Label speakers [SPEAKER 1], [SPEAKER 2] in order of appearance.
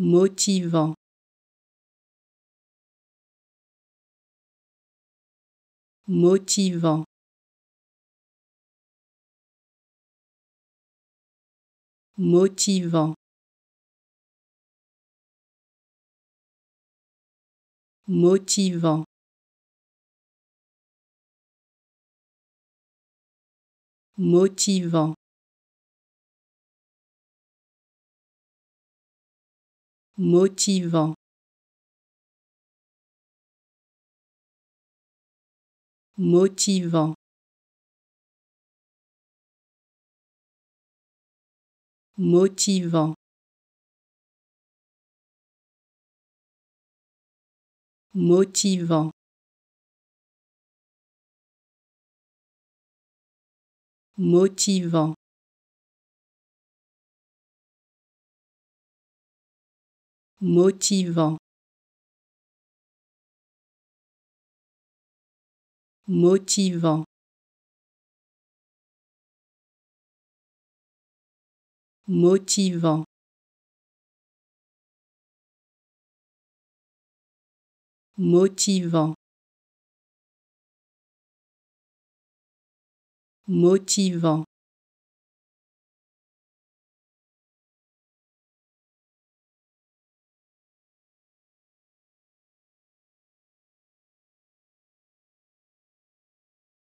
[SPEAKER 1] motivant. Motivant. Motivant. Motivant. Motivant. motivant motivant motivant motivant motivant motivant motivant motivant motivant motivant